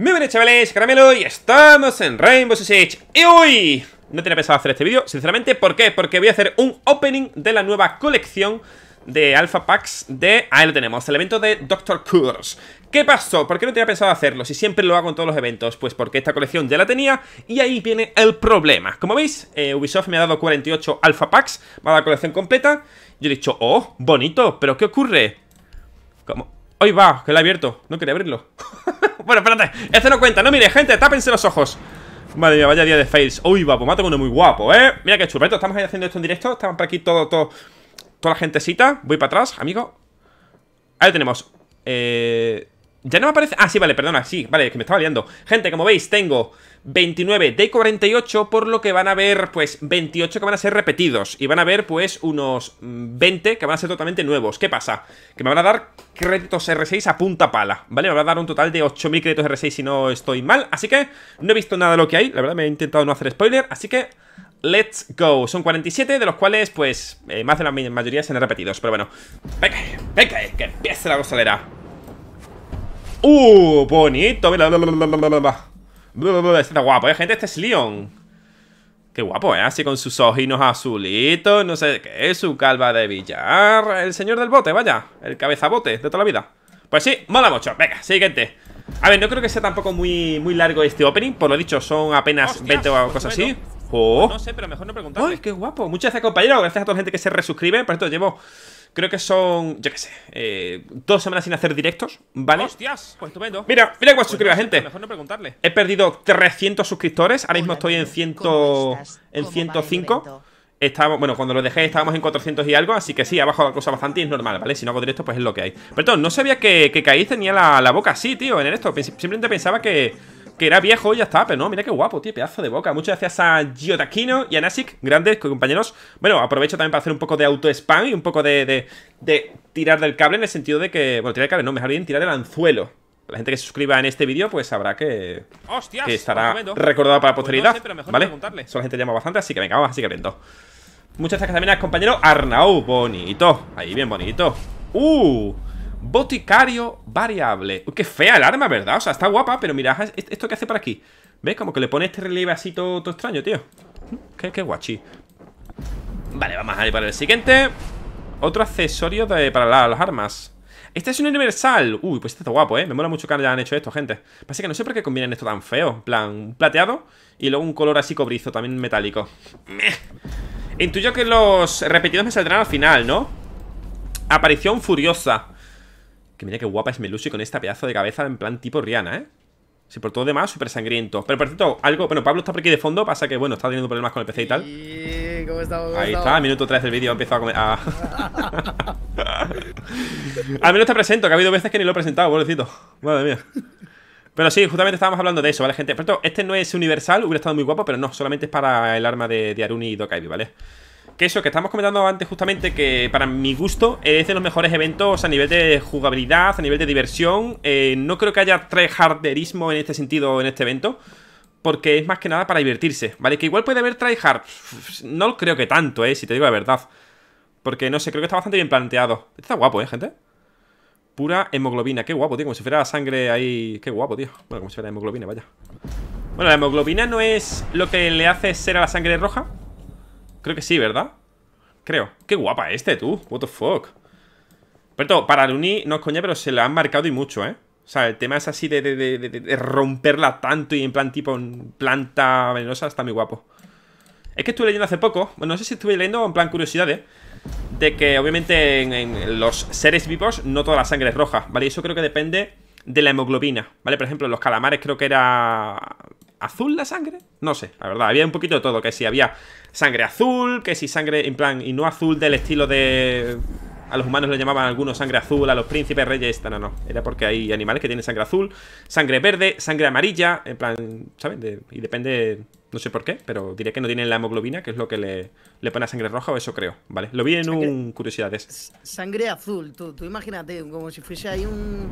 Muy buenas chavales, Caramelo y estamos en Rainbow Six Y hoy no tenía pensado hacer este vídeo, sinceramente ¿Por qué? Porque voy a hacer un opening de la nueva colección de Alpha Packs de... Ahí lo tenemos, el evento de Doctor Curse ¿Qué pasó? ¿Por qué no tenía pensado hacerlo? Si siempre lo hago en todos los eventos Pues porque esta colección ya la tenía y ahí viene el problema Como veis, eh, Ubisoft me ha dado 48 Alpha Packs Me ha dado la colección completa Yo he dicho, oh, bonito, pero ¿qué ocurre? ¿Cómo? ¡Hoy va! Que lo he abierto. No quería abrirlo. bueno, espérate. Ese no cuenta. No, mire, gente, tápense los ojos. Madre mía, vaya día de fails. ¡Uy, va! Pues mato uno muy guapo, ¿eh? Mira qué chulo. Estamos ahí haciendo esto en directo. Estamos por aquí todo, todo, toda la gentecita. Voy para atrás, amigo. Ahí tenemos. Eh... Ya no me aparece... Ah, sí, vale, perdona, sí, vale, es que me estaba liando Gente, como veis, tengo 29 de 48 Por lo que van a haber, pues, 28 que van a ser repetidos Y van a haber, pues, unos 20 mm, que van a ser totalmente nuevos ¿Qué pasa? Que me van a dar créditos R6 a punta pala, ¿vale? Me va a dar un total de 8.000 créditos R6 si no estoy mal, así que no he visto nada de lo que hay, la verdad me he intentado no hacer spoiler, así que let's go. Son 47, de los cuales, pues, eh, más de la mayoría se han repetidos, pero bueno. Venga, venga, que empiece la costalera ¡Uh! Bonito, mira, Este está guapo, eh, gente? Este es Leon. Qué guapo, ¿eh? Así con sus ojinos azulitos, no sé qué, su calva de billar. El señor del bote, vaya. El cabezabote de toda la vida. Pues sí, mola mucho. Venga, siguiente. A ver, no creo que sea tampoco muy, muy largo este opening. Por lo dicho, son apenas 20 o cosas así. Oh. no sé, pero mejor no preguntar. ¡Ay, qué guapo! Muchas gracias, compañero. Gracias a toda la gente que se resuscribe. Por esto llevo Creo que son, yo qué sé, eh, dos semanas sin hacer directos, ¿vale? ¡Hostias! Pues estupendo. Mira, mira cómo pues gente. Mejor no preguntarle. He perdido 300 suscriptores. Ahora mismo estoy en, ciento en 105. Estábamos, bueno, cuando lo dejé estábamos en 400 y algo, así que sí, ha bajado la cosa bastante y es normal, ¿vale? Si no hago directos, pues es lo que hay. Pero no sabía que, que tenía la, la boca así, tío, en esto. Simplemente pensaba que que era viejo y ya está, pero no, mira qué guapo, tío, pedazo de boca. Muchas gracias a Giotaquino y a Nasik, grandes compañeros. Bueno, aprovecho también para hacer un poco de auto-spam y un poco de, tirar del cable en el sentido de que... Bueno, tirar del cable no, mejor bien tirar del anzuelo. La gente que se suscriba en este vídeo, pues sabrá que, estará recordada para la pues posteridad. ¿Vale? Preguntarle. Eso la gente llama bastante, así que venga, vamos, así que viendo Muchas gracias también al compañero Arnau, bonito. Ahí, bien bonito. ¡Uh! Boticario variable. qué fea el arma, ¿verdad? O sea, está guapa, pero mira esto que hace por aquí. ¿Ves? Como que le pone este relieve así todo, extraño, tío. Qué, guachi. Vale, vamos a ir para el siguiente. Otro accesorio para las armas. Este es un universal. Uy, pues este está guapo, ¿eh? Me mola mucho que hayan hecho esto, gente. Pasa que no sé por qué combinan esto tan feo. En plan, plateado y luego un color así cobrizo, también metálico. Intuyo que los repetidos me saldrán al final, ¿no? Aparición furiosa. Que mira qué guapa es Melusi con esta pedazo de cabeza en plan tipo Rihanna, ¿eh? Sí, por todo demás, súper sangriento. Pero por cierto, algo... Bueno, Pablo está por aquí de fondo, pasa que, bueno, está teniendo problemas con el PC y tal. ¿cómo estamos? Ahí está, minuto 3 del vídeo, ha empezado a comer... Al menos te presento, que ha habido veces que ni lo he presentado, pobrecito. Madre mía. Pero sí, justamente estábamos hablando de eso, ¿vale, gente? Por cierto, este no es universal, hubiera estado muy guapo, pero no, solamente es para el arma de, Aruni y Dokaibi, ¿vale? vale que eso, que estamos comentando antes justamente que para mi gusto es de los mejores eventos a nivel de jugabilidad, a nivel de diversión. Eh, no creo que haya tryharderismo en este sentido en este evento. Porque es más que nada para divertirse, ¿vale? Que igual puede haber tryhard. No lo creo que tanto, ¿eh? Si te digo la verdad. Porque no sé, creo que está bastante bien planteado. Está guapo, ¿eh, gente? Pura hemoglobina. Qué guapo, tío. Como si fuera la sangre ahí. Qué guapo, tío. Bueno, como si fuera la hemoglobina, vaya. Bueno, la hemoglobina no es lo que le hace ser a la sangre roja. Creo que sí, ¿verdad? Creo. Qué guapa este, tú. What the fuck. Pero para Luni, no es coña, pero se la han marcado y mucho, ¿eh? O sea, el tema es así de, romperla tanto y en plan tipo en planta venenosa, está muy guapo. Es que estuve leyendo hace poco, bueno, no sé si estuve leyendo en plan curiosidades, de que obviamente en, en, los seres vivos no toda la sangre es roja, ¿vale? Y eso creo que depende de la hemoglobina, ¿vale? Por ejemplo, los calamares creo que era azul la sangre? No sé, la verdad, había un poquito de todo, que si había sangre azul, que si sangre, en plan, y no azul del estilo de a los humanos le llamaban algunos sangre azul, a los príncipes reyes, esta no, no. Era porque hay animales que tienen sangre azul, sangre verde, sangre amarilla, en plan, saben, y depende, no sé por qué, pero diré que no tienen la hemoglobina, que es lo que le, pone a sangre roja, o eso creo, ¿vale? Lo vi en un Curiosidades. Sangre azul, tú, imagínate, como si fuese ahí un,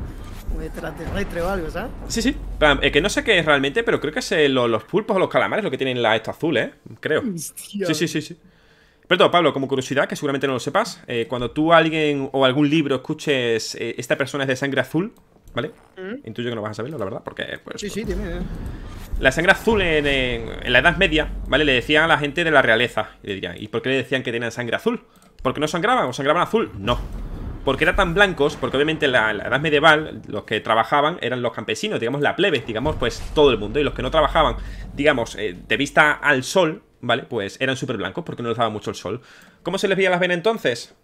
extraterrestre o algo, ¿sabes? Sí, sí. Es que no sé qué es realmente, pero creo que es los pulpos o los calamares lo que tienen la, esto azul, ¿eh? Creo. Sí, sí, sí, sí todo, Pablo, como curiosidad, que seguramente no lo sepas, eh, cuando tú alguien o algún libro escuches eh, esta persona es de sangre azul, ¿vale? Mm. Intuyo que no vas a saberlo, la verdad, porque... Pues, sí, sí, tiene... La sangre azul en, en, la Edad Media, ¿vale? Le decían a la gente de la realeza, y le ¿y por qué le decían que tenían sangre azul? ¿Porque no sangraban o sangraban azul? No, porque eran tan blancos, porque obviamente la, la edad medieval, los que trabajaban eran los campesinos, digamos la plebe, digamos pues todo el mundo, y los que no trabajaban, digamos, eh, de vista al sol, ¿vale? Pues eran súper blancos porque no les daba mucho el sol. ¿Cómo se les veía las venas entonces?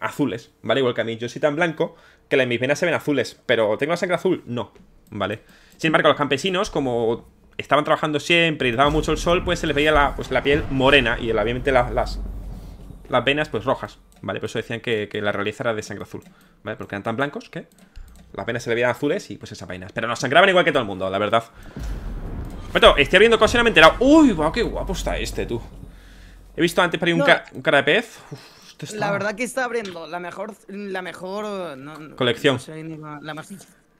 Azules, ¿vale? Igual que a mí, yo soy tan blanco que mis venas se ven azules, pero ¿tengo la sangre azul? No, ¿vale? Sin embargo, los campesinos, como estaban trabajando siempre y les daba mucho el sol, pues se les veía la, pues, la piel morena y obviamente las, las venas pues rojas, ¿vale? Por eso decían que, la realidad era de sangre azul, ¿vale? Porque eran tan blancos que las venas se le veían azules y pues esa vaina Pero nos sangraban igual que todo el mundo, la verdad. Pero estoy abriendo cosas y no me enterado. ¡Uy, wow, qué guapo está este, tú! He visto antes para ir un, cara de pez. Este la verdad que está abriendo la mejor... La mejor... Colección. No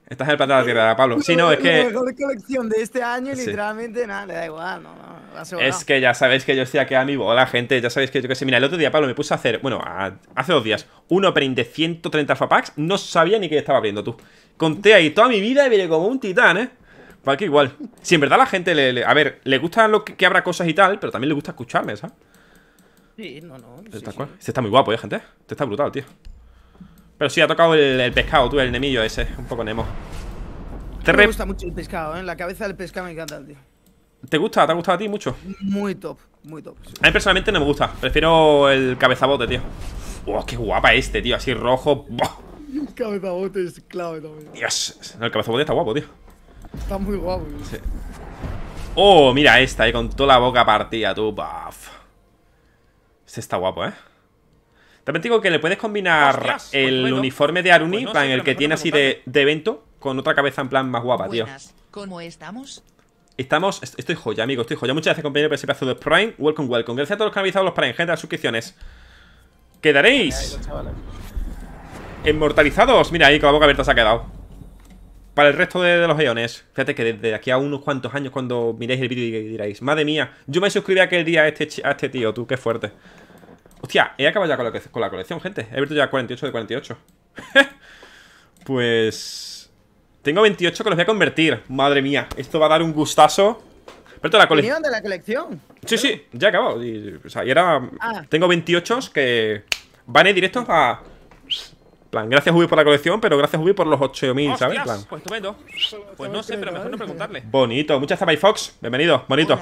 Estás en el plan de la tierra, Pablo. Sí, no, es que... La mejor colección de este año literalmente nada, le da igual, no, no. Es que ya sabéis que yo estoy aquí a mi bola, gente. Ya sabéis que yo que sé. Mira, el otro día, Pablo, me puse a hacer, bueno, hace dos días, un opening de 130 packs No sabía ni que estaba abriendo tú. Conté ahí toda mi vida y viene como un titán, ¿eh? Para pues que igual. Si en verdad la gente le, a ver, le gusta lo que, abra cosas y tal, pero también le gusta escucharme, ¿sabes? Sí, no, no. Este está muy guapo, ¿eh, gente? Este está brutal, tío. Pero sí, ha tocado el, pescado, tú, el nemillo ese. Un poco Nemo. Me gusta mucho el pescado, ¿eh? La cabeza del pescado me encanta, tío. ¿Te gusta? ¿Te ha gustado a ti mucho? Muy top, muy top. A mí personalmente no me gusta. Prefiero el cabezabote, tío. ¡Wow! ¡Qué guapa este, tío! Así rojo. ¡Buah! El cabezabote es clave también. Dios, el cabezabote está guapo, tío. Está muy guapo, tío. Sí. Oh, mira esta, eh, con toda la boca partida, tú. Buff. Este está guapo, ¿eh? También digo que le puedes combinar pues el uniforme de Aruni, En pues el que tiene así de, de, evento, con otra cabeza en plan más guapa, tío. ¿Cómo estamos? Estamos, estoy joya, amigo, estoy joya Muchas gracias, compañero, por ese de Prime Welcome, welcome Gracias a todos los que han avisado los Prime, gente, las suscripciones Quedaréis Inmortalizados Mira, ahí con la boca abierta se ha quedado Para el resto de, los eones Fíjate que desde aquí a unos cuantos años Cuando miréis el vídeo y diréis Madre mía, yo me suscribí aquel día a este, este tío, tú, qué fuerte Hostia, he acabado ya con la, con la colección, gente He abierto ya 48 de 48 Pues... Tengo 28 que los voy a convertir. Madre mía, esto va a dar un gustazo. Pero la colección. de la colección? Sí, sí, ya acabado. o sea, y ah. tengo 28 que van directos a. Plan, gracias Ubi por la colección, pero gracias Ubi por los 8000, ¿sabes? Plan. Pues estupendo. Pues no sé, pero mejor no preguntarle. Bonito, muchas gracias, Fox. Bienvenido, bonito.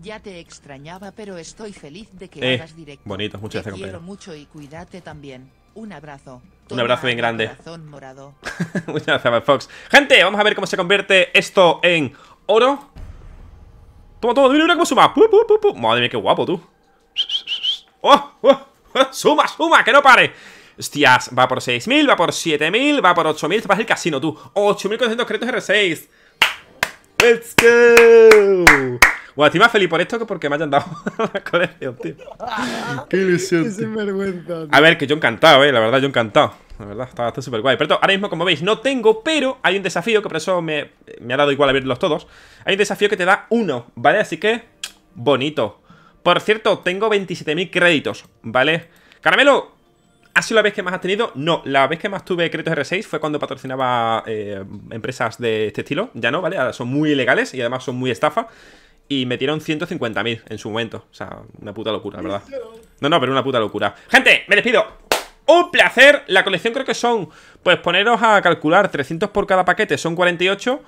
Ya te extrañaba, pero estoy feliz de que eh, directo. Bonito, muchas gracias, compañero. mucho y cuídate también. Un abrazo. Un abrazo bien grande. Morado. Muchas gracias, Fox. Gente, vamos a ver cómo se convierte esto en oro. Toma, toma, mira cómo suma. Madre mía, qué guapo, tú. Oh, oh, oh. suma, suma, que no pare. Hostias, va por 6.000, va por 7.000, va por 8.000. Te vas el casino, tú. 8.400 créditos R6. Let's go. Bueno, estoy más feliz por esto que porque me hayan dado la colección, tío. Qué ilusión. Qué vergüenza! A ver, que yo encantado, eh. La verdad, yo encantado. La verdad, está, súper guay. Pero ahora mismo, como veis, no tengo, pero hay un desafío que por eso me, ha dado igual abrirlos todos. Hay un desafío que te da uno, ¿vale? Así que, bonito. Por cierto, tengo 27.000 créditos, ¿vale? Caramelo, ¿Ha sido la vez que más has tenido? No, la vez que más tuve créditos R6 fue cuando patrocinaba eh, empresas de este estilo. Ya no, ¿vale? son muy ilegales y además son muy estafa. Y metieron 150.000 en su momento. O sea, una puta locura, verdad. No, no, pero una puta locura. Gente, me despido. Un placer. La colección creo que son, pues poneros a calcular 300 por cada paquete, son 48.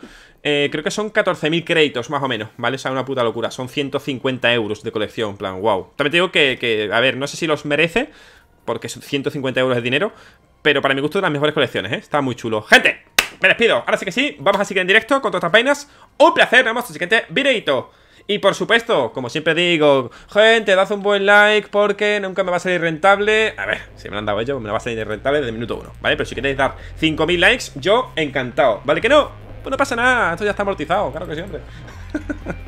Eh, creo que son 14.000 créditos, más o menos, ¿vale? O sea, una puta locura. Son 150 euros de colección, plan, wow. También te digo que, a ver, no sé si los merece, porque son 150 euros de dinero, pero para mi gusto de las mejores colecciones, ¿eh? Está muy chulo. ¡Gente! Me despido. Ahora sí que sí, vamos a seguir en directo con todas las vainas. Un placer, nos vemos siguiente videito. Y por supuesto, como siempre digo, gente, dad un buen like porque nunca me va a salir rentable. A ver, si me lo han dado ellos, me lo va a salir rentable desde minuto uno, ¿vale? Pero si queréis dar 5.000 likes, yo encantado. ¿Vale que no? Pues no pasa nada, esto ya está amortizado, claro que siempre.